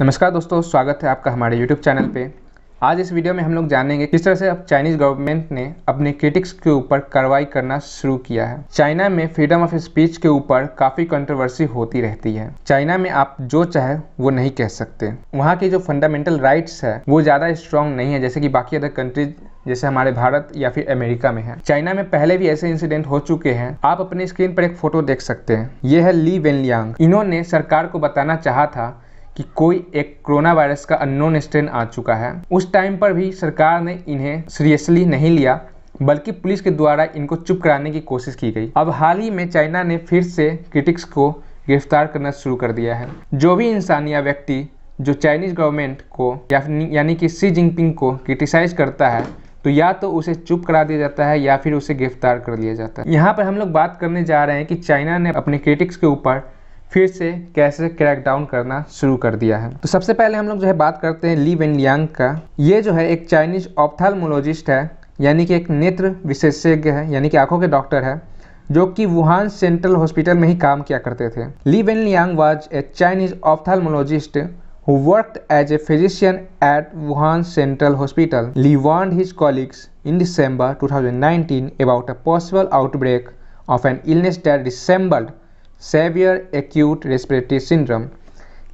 नमस्कार दोस्तों स्वागत है आपका हमारे YouTube चैनल पे आज इस वीडियो में हम लोग जानेंगे किस तरह से अब चाइनीज़ गवर्नमेंट ने अपने क्रिटिक्स के ऊपर कार्रवाई करना शुरू किया है चाइना में फ्रीडम ऑफ स्पीच के ऊपर काफ़ी कंट्रोवर्सी होती रहती है चाइना में आप जो चाहे वो नहीं कह सकते वहाँ के जो फंडामेंटल राइट्स है वो ज़्यादा स्ट्रॉन्ग नहीं है जैसे कि बाकी अदर कंट्रीज जैसे हमारे भारत या फिर अमेरिका में है चाइना में पहले भी ऐसे इंसिडेंट हो चुके हैं आप अपने स्क्रीन पर एक फोटो देख सकते हैं ये है ली वेनलियांग इन्होंने सरकार को बताना चाहा था कि कोई एक कोरोना वायरस का अननोन स्ट्रेन आ चुका है उस टाइम पर भी सरकार ने इन्हें सीरियसली नहीं लिया बल्कि पुलिस के द्वारा इनको चुप कराने की कोशिश की गई अब हाल ही में चाइना ने फिर से क्रिटिक्स को गिरफ्तार करना शुरू कर दिया है जो भी इंसान या व्यक्ति जो चाइनीज गवर्नमेंट को यानी कि सी जिनपिंग को क्रिटिसाइज करता है तो या तो उसे चुप करा दिया जाता है या फिर उसे गिरफ्तार कर लिया जाता है यहाँ पर हम लोग बात करने जा रहे हैं कि चाइना ने अपने क्रिटिक्स के ऊपर फिर से कैसे क्रैक डाउन करना शुरू कर दिया है तो सबसे पहले हम लोग जो है बात करते हैं ली वेन लियांग का ये जो है एक चाइनीज ऑप्थलमोलॉजिस्ट है यानी कि एक नेत्र विशेषज्ञ है यानी कि आंखों के डॉक्टर है जो कि वुहान सेंट्रल हॉस्पिटल में ही काम किया करते थे Li Wenliang was a Chinese ophthalmologist who worked as a physician at Wuhan Central Hospital. Li warned his colleagues in December 2019 about a possible outbreak of an illness that resembled severe acute respiratory syndrome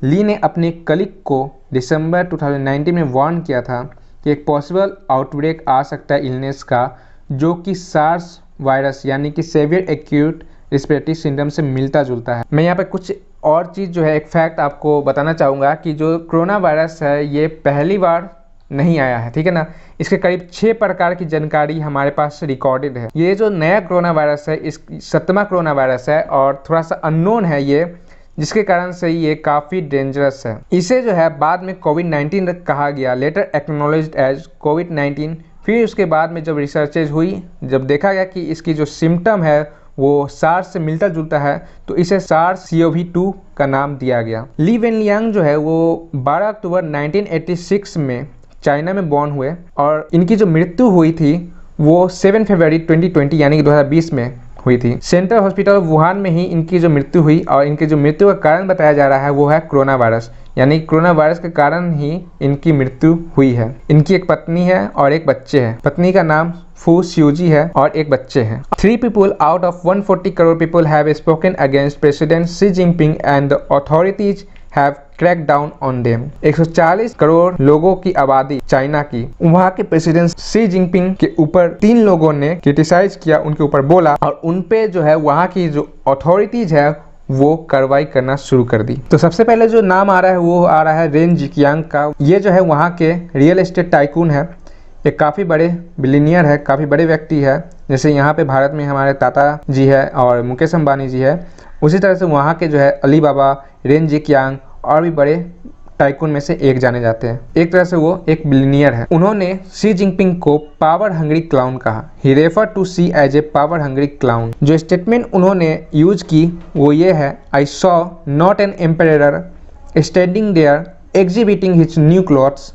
Li ने अपने कलिक को दिसंबर 2019 में warn किया था कि एक possible outbreak आ सकता है इलनेस का जो कि सार्स वायरस यानी कि सेवियर एक्यूट रेस्पिरेटरी सिंड्रम से मिलता जुलता है मैं यहाँ पर कुछ और चीज़ जो है एक फैक्ट आपको बताना चाहूँगा कि जो कोरोना वायरस है ये पहली बार नहीं आया है ठीक है ना इसके करीब छः प्रकार की जानकारी हमारे पास रिकॉर्डेड है ये जो नया कोरोना वायरस है इस सतमा कोरोना वायरस है और थोड़ा सा अननोन है ये जिसके कारण से ये काफ़ी डेंजरस है इसे जो है बाद में कोविड नाइन्टीन कहा गया later acknowledged as covid nineteen फिर उसके बाद में जब रिसर्चेज हुई जब देखा गया कि इसकी जो सिम्टम है वो सार्स से मिलता जुलता है तो इसे सार्स सी ओ टू का नाम दिया गया ली वेन लियांग जो है वो 12 अक्टूबर 1986 में चाइना में बॉर्न हुए और इनकी जो मृत्यु हुई थी वो 7 फरवरी 2020 यानी कि 2020 में हुई थी सेंट्रल हॉस्पिटल वुहान में ही इनकी जो मृत्यु हुई और इनकी जो मृत्यु का कारण बताया जा रहा है वो है कोरोना वायरस यानी कोरोना वायरस के कारण ही इनकी मृत्यु हुई है इनकी एक पत्नी है और एक बच्चे हैं पत्नी का नाम फू सियोजी है और एक बच्चे हैं three people out of 140 crore people have spoken against president Xi Jinping and the authorities have crack down on them 140 crore लोगों की आबादी चाइना की वहाँ के प्रेसिडेंट सी जिनपिंग के ऊपर तीन लोगों ने क्रिटिसाइज किया उनके ऊपर बोला और उनपे जो है वहाँ की जो अथॉरिटीज है वो कार्रवाई करना शुरू कर दी तो सबसे पहले जो नाम आ रहा है वो आ रहा है रेन जिकियांग का ये जो है वहाँ के रियल एस्टेट टाइकून है ये काफ़ी बड़े बिलीनियर है काफ़ी बड़े व्यक्ति है जैसे यहाँ पे भारत में हमारे ताता जी है और मुकेश अम्बानी जी है उसी तरह से वहाँ के जो है अली बाबा रेंजी क्यांग और भी बड़े टाइकून में से एक जाने जाते हैं एक तरह से वो एक बिलीनियर है उन्होंने सी जिनपिंग को पावर हंगरी क्लाउन कहा he refer to Xi as a power hungry clown जो स्टेटमेंट उन्होंने यूज की वो ये है I saw not an emperor standing there exhibiting his new clothes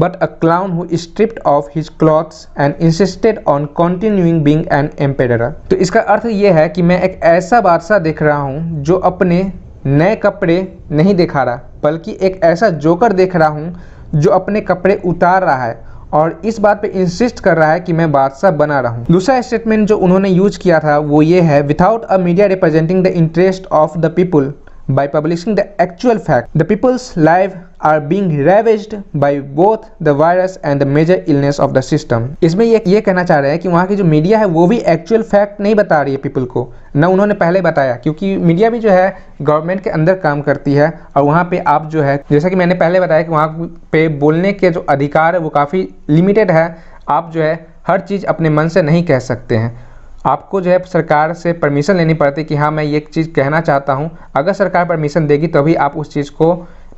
but a clown who stripped off his clothes and insisted on continuing being an emperor. तो इसका अर्थ ये है कि मैं एक ऐसा बादशाह देख रहा हूँ जो अपने नए कपड़े नहीं दिखा रहा बल्कि एक ऐसा जोकर देख रहा हूँ जो अपने कपड़े उतार रहा है और इस बात पे इंसिस्ट कर रहा है कि मैं बादशाह बना रहा हूँ दूसरा स्टेटमेंट जो उन्होंने यूज किया था वो ये है without a media representing the interest of the people by publishing the actual fact. The people's lives are being ravaged by both the virus and the major illness of the system. इसमें ये ये कहना चाह रहे हैं कि वहाँ की जो मीडिया है वो भी एक्चुअल फैक्ट नहीं बता रही है पीपल को ना उन्होंने पहले बताया क्योंकि मीडिया भी जो है गवर्नमेंट के अंदर काम करती है और वहाँ पे आप जो है जैसा कि मैंने पहले बताया कि वहाँ पे बोलने के जो अधिकार है वो काफ़ी लिमिटेड है आप जो है हर चीज़ अपने मन से नहीं कह सकते हैं आपको जो है सरकार से परमिशन लेनी पड़ती है कि हाँ मैं ये चीज़ कहना चाहता हूँ अगर सरकार परमिशन देगी तभी आप उस चीज़ को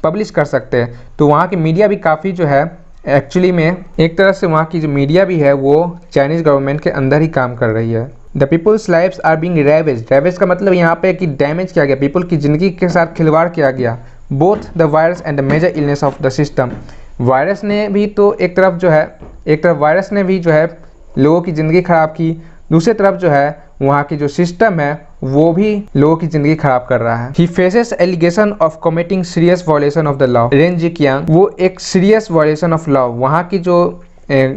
पब्लिश कर सकते हैं तो वहाँ की मीडिया भी काफ़ी जो है एक्चुअली में एक तरह से वहाँ की जो मीडिया भी है वो चाइनीज़ गवर्नमेंट के अंदर ही काम कर रही है the people's life are being ravage ravage का मतलब यहाँ पे कि डैमेज किया गया पीपल की ज़िंदगी के साथ खिलवाड़ किया गया both the virus and the major illness of the system वायरस ने भी तो एक तरफ जो है एक तरफ वायरस ने भी जो है लोगों की ज़िंदगी ख़राब की दूसरी तरफ जो है वहाँ की जो सिस्टम है वो भी लोगों की जिंदगी खराब कर रहा है he faces allegation of committing serious violation of the law Ren Zhiqiang वो एक सीरियस वॉलेशन ऑफ लॉ वहाँ की जो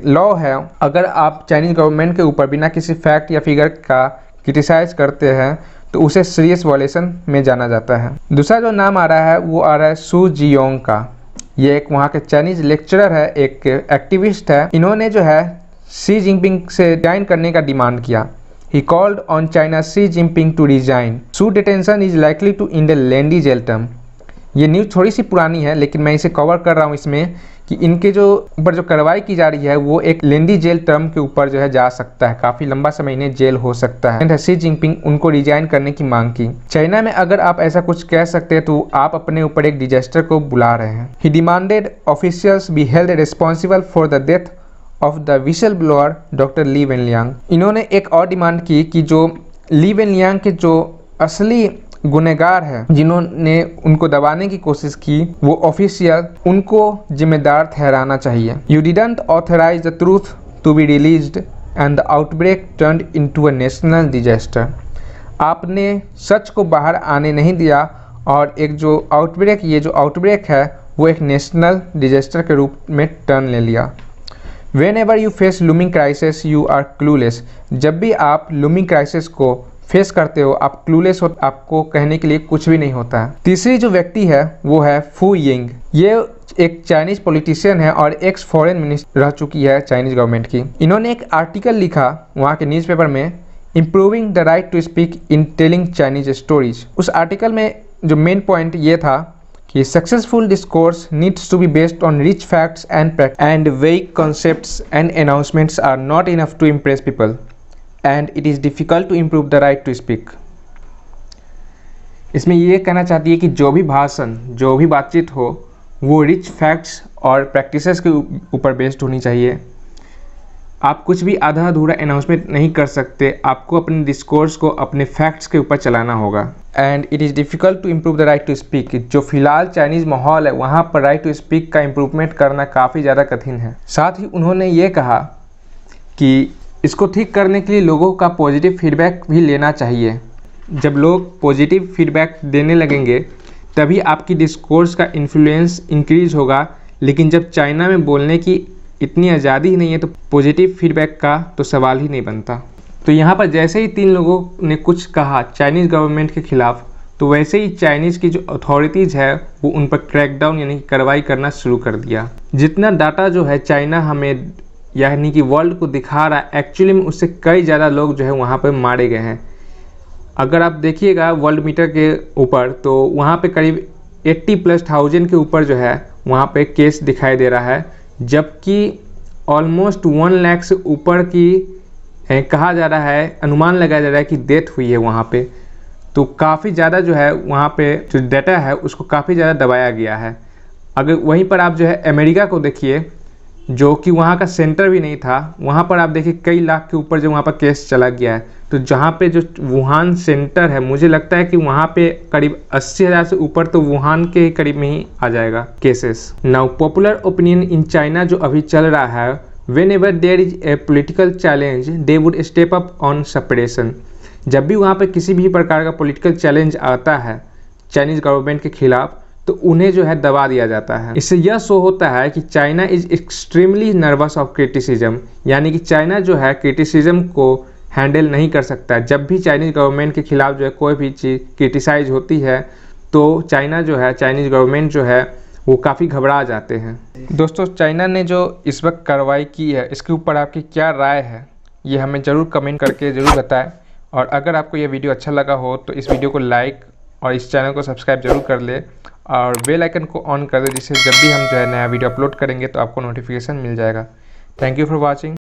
लॉ है अगर आप चाइनीज गवर्नमेंट के ऊपर बिना किसी फैक्ट या फिगर का क्रिटिसाइज करते हैं तो उसे सीरियस वॉलेशन में जाना जाता है दूसरा जो नाम आ रहा है वो आ रहा है सू जियोंग का ये एक वहाँ के चाइनीज लेक्चरर है एक एक्टिविस्ट है इन्होंने जो है शी जिनपिंग से ज्वाइन करने का डिमांड किया he called on China Xi Jinping to resign Xu detention is likely to in the lengthy jail term ये न्यूज़ थोड़ी सी पुरानी है लेकिन मैं इसे कवर कर रहा हूँ इसमें कि इनके जो ऊपर जो कार्रवाई की जा रही है वो एक लेंदी जेल टर्म के ऊपर जो है जा सकता है काफ़ी लंबा समय इन्हें जेल हो सकता है शी जिनपिंग उनको रिजाइन करने की मांग की चाइना में अगर आप ऐसा कुछ कह सकते हैं तो आप अपने ऊपर एक डिजास्टर को बुला रहे हैं he demanded officials be held responsible for the death of the whistleblower doctor Li Wenliang इन्होंने एक और डिमांड की कि जो ली वेन लियांग के जो असली गुनेगार है जिन्होंने उनको दबाने की कोशिश की वो ऑफिशियल उनको जिम्मेदार ठहराना चाहिए you didn't authorise the truth to be release and the outbreak turn into a national disaster आपने सच को बाहर आने नहीं दिया और एक जो आउटब्रेक ये जो आउटब्रेक है वो एक नेशनल डिजास्टर के रूप में टर्न ले लिया whenever you face looming crisis you are clueless जब भी आप लूमिंग क्राइसिस को फेस करते हो आप क्लूलेस हो आपको कहने के लिए कुछ भी नहीं होता तीसरी जो व्यक्ति है वो है फू यिंग ये एक चाइनीज पॉलिटिशियन है और एक्स फॉरेन मिनिस्टर रह चुकी है चाइनीज गवर्नमेंट की इन्होंने एक आर्टिकल लिखा वहाँ के न्यूज़पेपर में improving the right to speak in telling Chinese stories उस आर्टिकल में जो मेन पॉइंट ये था कि successful this course needs to be based on rich facts and and weak concept and announcements are not enough to impress people and it is difficult to improve the right to speak इसमें ये कहना चाहती है कि जो भी भाषण जो भी बातचीत हो वो रिच फैक्ट्स और प्रैक्टिस के ऊपर बेस्ड होनी चाहिए आप कुछ भी आधा अधूरा अनाउंसमेंट नहीं कर सकते आपको अपने डिस्कोर्स को अपने फैक्ट्स के ऊपर चलाना होगा and it is difficult to improve the right to speak जो फिलहाल चाइनीज़ माहौल है वहाँ पर राइट टू स्पीक का इम्प्रूवमेंट करना काफ़ी ज़्यादा कठिन है साथ ही उन्होंने ये कहा कि इसको ठीक करने के लिए लोगों का पॉजिटिव फीडबैक भी लेना चाहिए जब लोग पॉजिटिव फीडबैक देने लगेंगे तभी आपकी डिस्कोर्स का इन्फ्लुएंस इंक्रीज होगा लेकिन जब चाइना में बोलने की इतनी आज़ादी ही नहीं है तो पॉजिटिव फीडबैक का तो सवाल ही नहीं बनता तो यहाँ पर जैसे ही तीन लोगों ने कुछ कहा चाइनीज़ गवर्नमेंट के खिलाफ तो वैसे ही चाइनीज़ की जो अथॉरिटीज़ है वो उन पर क्रैकडाउन यानी कि कार्रवाई करना शुरू कर दिया जितना डाटा जो है चाइना हमें यानी कि वर्ल्ड को दिखा रहा है एक्चुअली में उससे कई ज़्यादा लोग जो है वहाँ पर मारे गए हैं अगर आप देखिएगा वर्ल्ड मीटर के ऊपर तो वहाँ पर करीब एट्टी प्लस थाउजेंड के ऊपर जो है वहाँ पर केस दिखाई दे रहा है जबकि ऑलमोस्ट वन लैख से ऊपर की कहा जा रहा है अनुमान लगाया जा रहा है कि डेथ हुई है वहाँ पे तो काफ़ी ज़्यादा जो है वहाँ पे जो डाटा है उसको काफ़ी ज़्यादा दबाया गया है अगर वहीं पर आप जो है अमेरिका को देखिए जो कि वहाँ का सेंटर भी नहीं था वहाँ पर आप देखिए कई लाख के ऊपर जो वहाँ पर केस चला गया है तो जहाँ पे जो वुहान सेंटर है मुझे लगता है कि वहाँ पे करीब अस्सी हज़ार से ऊपर तो वुहान के करीब में ही आ जाएगा cases now popular opinion in China जो अभी चल रहा है whenever there is a political challenge they would step up on suppression जब भी वहाँ पर किसी भी प्रकार का पोलिटिकल चैलेंज आता है चाइनीज गवर्नमेंट के खिलाफ तो उन्हें जो है दबा दिया जाता है इससे यह शो होता है कि China is extremely nervous of criticism यानी कि चाइना जो है क्रिटिसिज्म को हैंडल नहीं कर सकता जब भी चाइनीज गवर्नमेंट के खिलाफ जो है कोई भी चीज़ क्रिटिसाइज होती है तो चाइना जो है चाइनीज गवर्नमेंट जो है वो काफ़ी घबरा जाते हैं दोस्तों चाइना ने जो इस वक्त कार्रवाई की है इसके ऊपर आपकी क्या राय है ये हमें ज़रूर कमेंट करके ज़रूर बताएं और अगर आपको यह वीडियो अच्छा लगा हो तो इस वीडियो को लाइक और इस चैनल को सब्सक्राइब जरूर कर ले और बेल आइकन को ऑन कर दे जिससे जब भी हम जो है नया वीडियो अपलोड करेंगे तो आपको नोटिफिकेशन मिल जाएगा थैंक यू फॉर वॉचिंग